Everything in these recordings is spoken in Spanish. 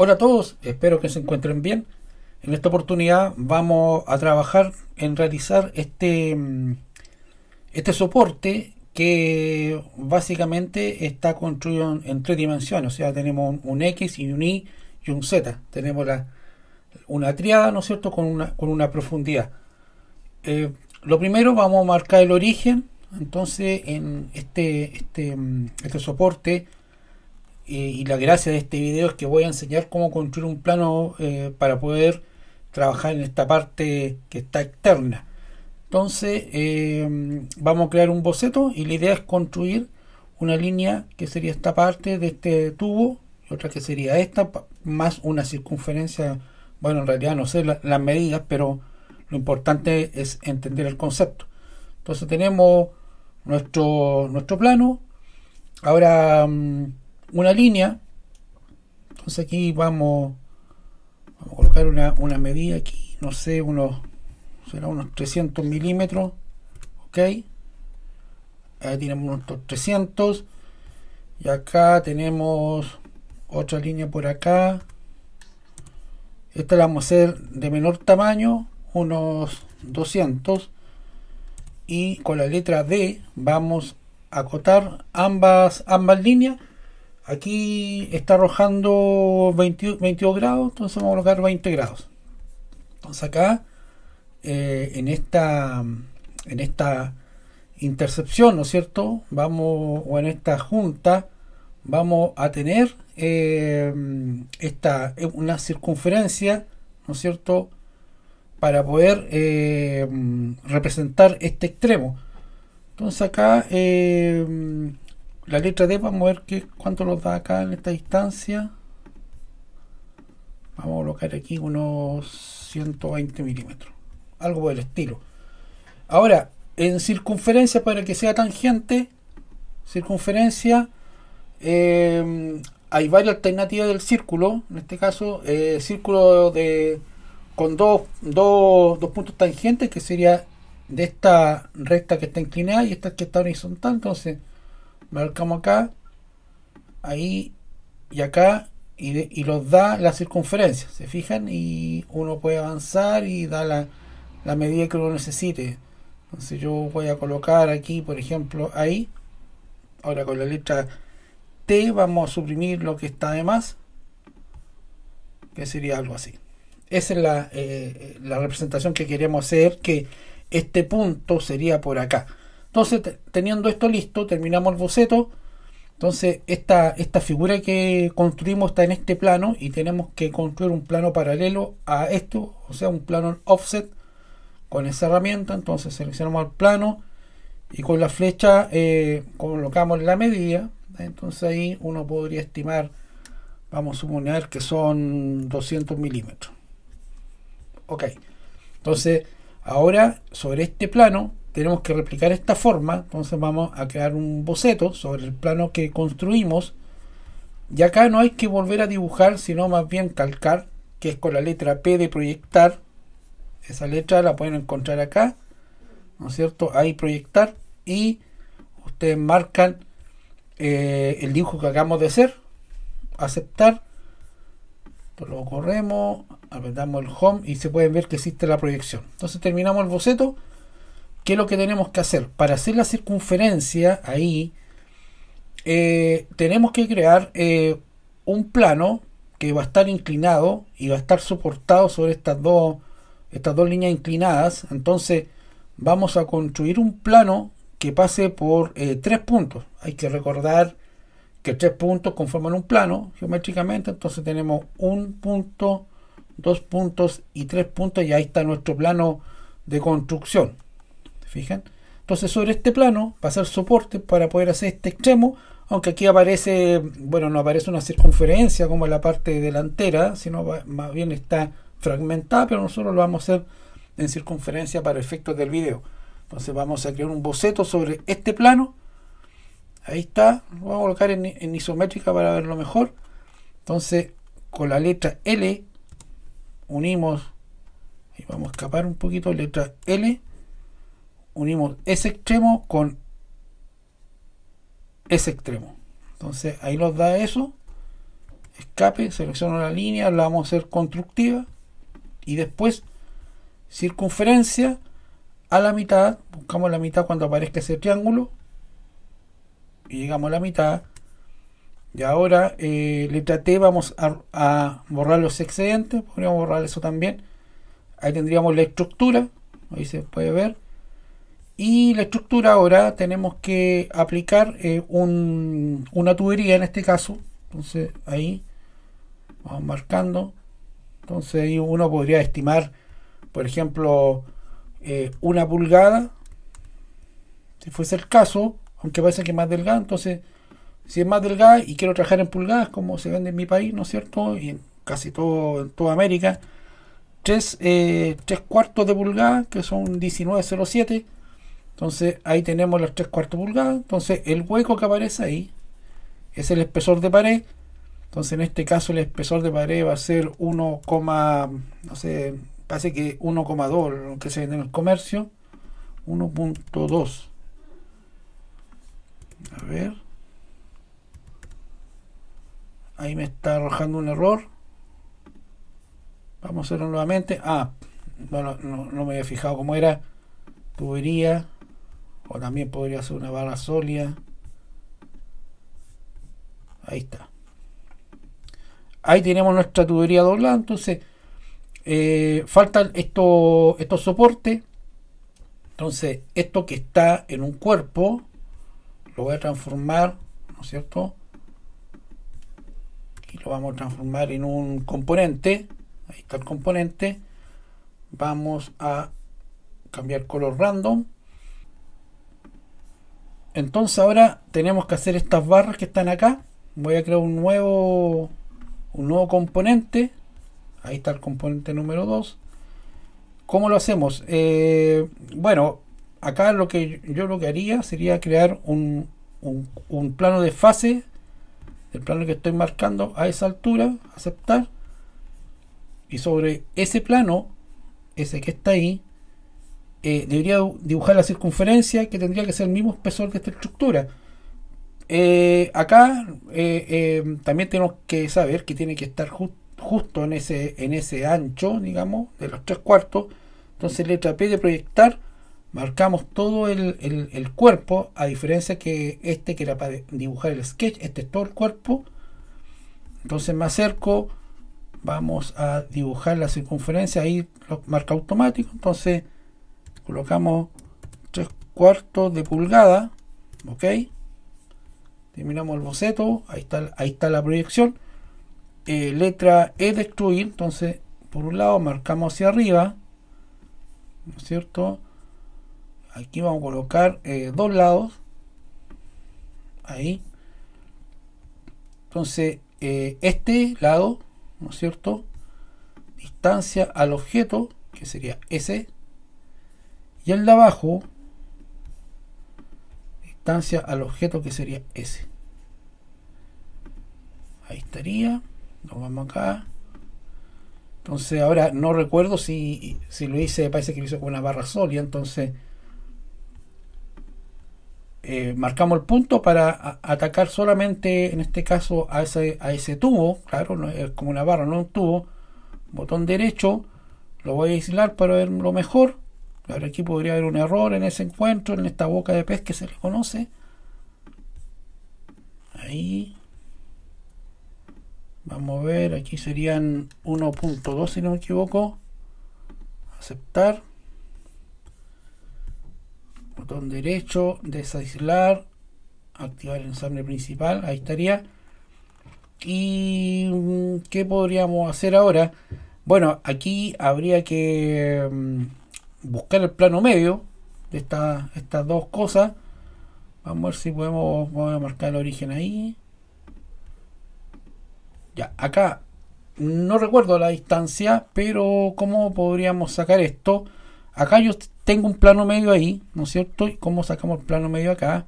Hola a todos, espero que se encuentren bien. En esta oportunidad vamos a trabajar en realizar este, mm, este soporte que básicamente está construido en, tres dimensiones, o sea, tenemos un, X y un Y y un Z. Tenemos la, una triada, ¿no es cierto?, con una, con una profundidad. Eh, lo primero vamos a marcar el origen, entonces en este, este, mm, este soporte y, la gracia de este video es que voy a enseñar cómo construir un plano eh, para poder trabajar en esta parte que está externa. Entonces eh, vamos a crear un boceto y la idea es construir una línea que sería esta parte de este tubo, y otra que sería esta, más una circunferencia, bueno en realidad no sé las medidas, pero lo importante es entender el concepto. Entonces tenemos nuestro, nuestro plano, ahora... Mm, una línea. Entonces aquí vamos, vamos a colocar una, una medida aquí, no sé, unos, será unos 300 milímetros. Ok. Ahí tenemos unos 300. Y acá tenemos otra línea por acá. Esta la vamos a hacer de menor tamaño, unos 200. Y con la letra D vamos a acotar ambas, ambas líneas Aquí está arrojando 22 grados, entonces vamos a colocar 20 grados. Entonces acá, eh, en, esta, en esta intercepción, ¿no es cierto? Vamos, o en esta junta, vamos a tener eh, esta, eh, una circunferencia, ¿no es cierto? Para poder representar este extremo. Entonces acá la letra D, vamos a ver cuánto nos da acá en esta distancia. Vamos a colocar aquí unos 120 milímetros, algo por el estilo. Ahora, en circunferencia, para que sea tangente, circunferencia, em, hay varias alternativas del círculo, en este caso, eh, círculo de con dos, dos, dos puntos tangentes, que sería de esta recta que está inclinada y esta que está horizontal. Entonces, marcamos acá, ahí y acá, y, y los da la circunferencia, ¿se fijan? Y uno puede avanzar y da la, medida que uno necesite. Entonces yo voy a colocar aquí, por ejemplo, ahí. Ahora con la letra T vamos a suprimir lo que está de más. Que sería algo así. Esa es la, eh, eh, la representación que queremos hacer, que este punto sería por acá. Entonces, teniendo esto listo, terminamos el boceto. Entonces, esta, esta figura que construimos está en este plano y tenemos que construir un plano paralelo a esto, o sea, un plano offset con esa herramienta. Entonces, seleccionamos el plano y con la flecha eh, colocamos la medida. Entonces, ahí uno podría estimar, vamos a suponer que son 200 milímetros. Ok, entonces ahora sobre este plano tenemos que replicar esta forma, entonces vamos a crear un boceto sobre el plano que construimos. Y acá no hay que volver a dibujar, sino más bien calcar, que es con la letra P de proyectar. Esa letra la pueden encontrar acá, ¿no es cierto? Ahí proyectar y ustedes marcan eh, el dibujo que acabamos de hacer, aceptar, lo corremos, apretamos el home y se pueden ver que existe la proyección. Entonces terminamos el boceto. ¿Qué es lo que tenemos que hacer? Para hacer la circunferencia ahí, eh, tenemos que crear eh, un plano que va a estar inclinado y va a estar soportado sobre estas dos, estas dos líneas inclinadas. Entonces vamos a construir un plano que pase por eh, tres puntos. Hay que recordar que tres puntos conforman un plano geométricamente. Entonces tenemos un punto, dos puntos y tres puntos y ahí está nuestro plano de construcción fijan? Entonces sobre este plano va a ser soporte para poder hacer este extremo, aunque aquí aparece, bueno, no aparece una circunferencia como en la parte delantera, sino más bien está fragmentada, pero nosotros lo vamos a hacer en circunferencia para efectos del video. Entonces vamos a crear un boceto sobre este plano. Ahí está, lo voy a colocar en, en isométrica para verlo mejor. Entonces con la letra L unimos, y vamos a escapar un poquito, letra L unimos ese extremo con ese extremo. Entonces ahí nos da eso. Escape, selecciono la línea, la vamos a hacer constructiva. Y después circunferencia a la mitad. Buscamos la mitad cuando aparezca ese triángulo. Y llegamos a la mitad. Y ahora eh, letra T vamos a, a borrar los excedentes. Podríamos borrar eso también. Ahí tendríamos la estructura. Ahí se puede ver y la estructura ahora tenemos que aplicar eh, un, una tubería en este caso. Entonces ahí vamos marcando. Entonces ahí uno podría estimar, por ejemplo, eh, una pulgada. Si fuese el caso, aunque parece que es más delgada, entonces si es más delgada y quiero trabajar en pulgadas, como se vende en mi país, ¿no es cierto? Y en casi todo, en toda América, tres eh, cuartos de pulgada, que son 1907 entonces ahí tenemos los 3 cuartos pulgadas. Entonces el hueco que aparece ahí es el espesor de pared. Entonces en este caso el espesor de pared va a ser 1, no sé, parece que 1,2 lo que se vende en el comercio. 1.2. A ver. Ahí me está arrojando un error. Vamos a hacerlo nuevamente. Ah, bueno, no, no me había fijado cómo era. Tubería. O también podría ser una bala sólida. Ahí está. Ahí tenemos nuestra tubería doblada. Entonces, eh, faltan estos, estos soportes. Entonces, esto que está en un cuerpo, lo voy a transformar, ¿no es cierto? y lo vamos a transformar en un componente. Ahí está el componente. Vamos a cambiar color random entonces ahora tenemos que hacer estas barras que están acá voy a crear un nuevo un nuevo componente ahí está el componente número 2 ¿cómo lo hacemos? Eh, bueno acá lo que yo lo que haría sería crear un, un plano de fase el plano que estoy marcando a esa altura aceptar y sobre ese plano ese que está ahí eh, debería dibujar la circunferencia que tendría que ser el mismo espesor de esta estructura. Eh, acá eh, también tenemos que saber que tiene que estar justo en ese, en ese ancho, digamos, de los tres cuartos. Entonces letra P de proyectar, marcamos todo el, cuerpo, a diferencia que este que era para dibujar el sketch, este es todo el cuerpo. Entonces más acerco, vamos a dibujar la circunferencia, ahí lo marca automático, entonces colocamos 3 cuartos de pulgada, ok, terminamos el boceto, ahí está, ahí está la proyección, eh, letra E destruir, entonces por un lado marcamos hacia arriba, ¿no es cierto? Aquí vamos a colocar eh, dos lados, ahí, entonces eh, este lado, ¿no es cierto? Distancia al objeto, que sería S, y el de abajo, distancia al objeto que sería ese Ahí estaría. Nos vamos acá. Entonces ahora no recuerdo si, si lo hice, parece que lo hice con una barra sólida. Entonces eh, marcamos el punto para atacar solamente en este caso a ese, tubo. Claro, no, es como una barra, no un tubo. Botón derecho. Lo voy a aislar para verlo mejor Ahora aquí podría haber un error en ese encuentro, en esta boca de pez que se le conoce. Ahí. Vamos a ver, aquí serían 1.2 si no me equivoco. Aceptar. Botón derecho, desaislar, activar el ensamble principal, ahí estaría. ¿Y qué podríamos hacer ahora? Bueno, aquí habría que mm, buscar el plano medio de esta, estas dos cosas. Vamos a ver si podemos marcar el origen ahí. Ya, acá no recuerdo la distancia, pero ¿cómo podríamos sacar esto? Acá yo tengo un plano medio ahí, ¿no es cierto? ¿Cómo sacamos el plano medio acá?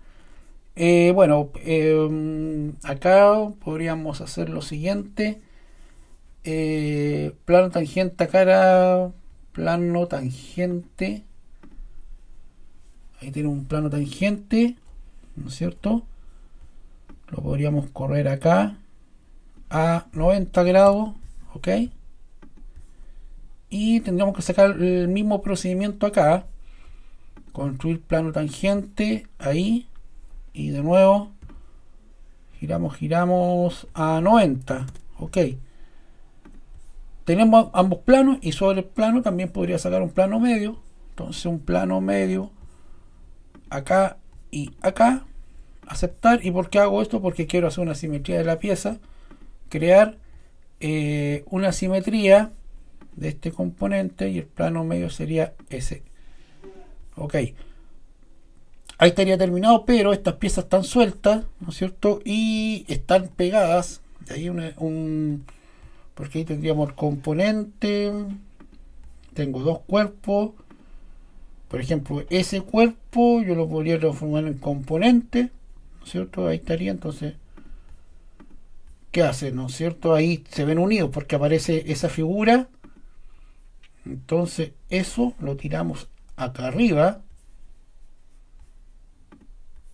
Eh, bueno, eh, acá podríamos hacer lo siguiente. Eh, plano tangente a cara plano tangente. Ahí tiene un plano tangente, ¿no es cierto? Lo podríamos correr acá a 90 grados, ¿ok? Y tendríamos que sacar el mismo procedimiento acá. Construir plano tangente, ahí. Y de nuevo, giramos, giramos a 90, ¿ok? Tenemos ambos planos y sobre el plano también podría sacar un plano medio. Entonces un plano medio acá y acá. Aceptar. ¿Y por qué hago esto? Porque quiero hacer una simetría de la pieza. Crear eh, una simetría de este componente y el plano medio sería ese. Ok. Ahí estaría terminado, pero estas piezas están sueltas, ¿no es cierto? Y están pegadas. de ahí un porque ahí tendríamos componente, tengo dos cuerpos, por ejemplo, ese cuerpo yo lo podría transformar en componente, ¿no es cierto? Ahí estaría entonces, ¿qué hace? ¿No es cierto? Ahí se ven unidos porque aparece esa figura, entonces eso lo tiramos acá arriba,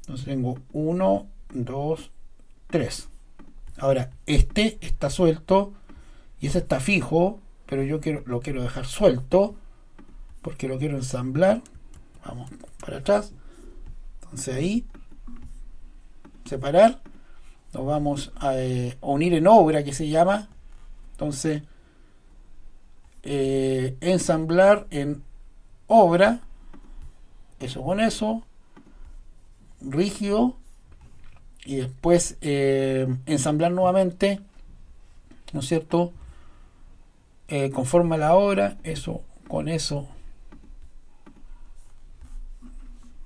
entonces tengo uno, dos tres Ahora, este está suelto y ese está fijo, pero yo quiero, lo quiero dejar suelto porque lo quiero ensamblar. Vamos para atrás. Entonces ahí, separar. Nos vamos a, eh, unir en obra que se llama. Entonces, eh, ensamblar en obra. Eso con eso. Rígido. Y después eh, ensamblar nuevamente. ¿No es cierto? Eh, conforma la obra, eso con eso.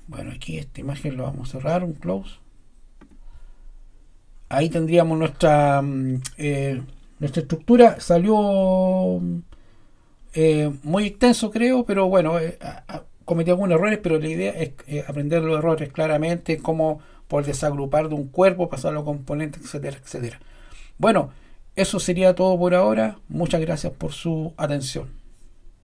Bueno, aquí esta imagen lo vamos a cerrar, un close. Ahí tendríamos nuestra, mm, eh, nuestra estructura. Salió mm, eh, muy extenso, creo, pero bueno, cometí algunos errores, pero la idea es aprender los errores claramente, como por desagrupar de un cuerpo, pasar los componentes, etcétera, etcétera. Bueno, eso sería todo por ahora. Muchas gracias por su atención.